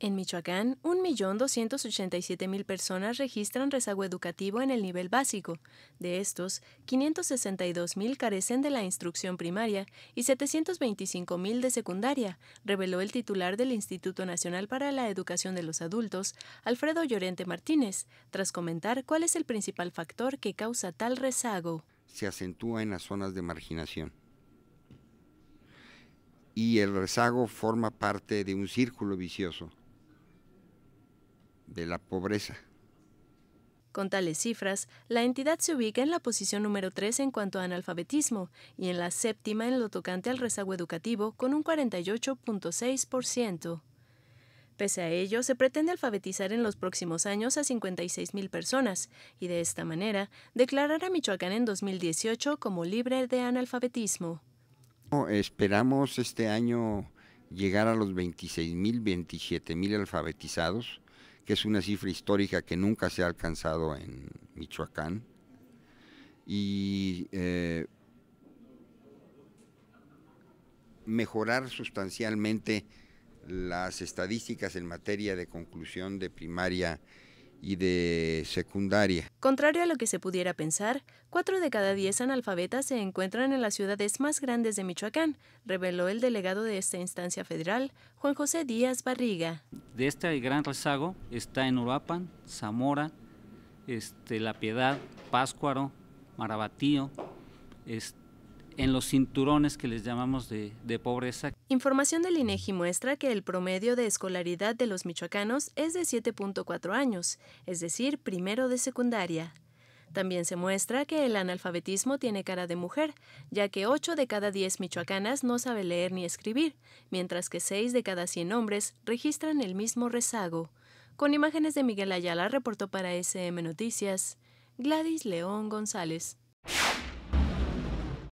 En Michoacán, 1.287.000 personas registran rezago educativo en el nivel básico. De estos, 562.000 carecen de la instrucción primaria y 725.000 de secundaria, reveló el titular del Instituto Nacional para la Educación de los Adultos, Alfredo Llorente Martínez, tras comentar cuál es el principal factor que causa tal rezago. Se acentúa en las zonas de marginación y el rezago forma parte de un círculo vicioso de la pobreza. Con tales cifras, la entidad se ubica en la posición número 3 en cuanto a analfabetismo y en la séptima en lo tocante al rezago educativo con un 48.6%. Pese a ello, se pretende alfabetizar en los próximos años a 56.000 personas y de esta manera declarar a Michoacán en 2018 como libre de analfabetismo. esperamos este año llegar a los 26.000, 27.000 alfabetizados que es una cifra histórica que nunca se ha alcanzado en Michoacán. Y eh, mejorar sustancialmente las estadísticas en materia de conclusión de primaria y de secundaria. Contrario a lo que se pudiera pensar, cuatro de cada diez analfabetas se encuentran en las ciudades más grandes de Michoacán, reveló el delegado de esta instancia federal, Juan José Díaz Barriga. De este gran rezago está en Uruapan, Zamora, este, La Piedad, Páscuaro, Marabatío, este, en los cinturones que les llamamos de, pobreza. Información del INEGI muestra que el promedio de escolaridad de los michoacanos es de 7.4 años, es decir, primero de secundaria. También se muestra que el analfabetismo tiene cara de mujer, ya que 8 de cada 10 michoacanas no sabe leer ni escribir, mientras que 6 de cada 100 hombres registran el mismo rezago. Con imágenes de Miguel Ayala reportó para SM Noticias Gladys León González.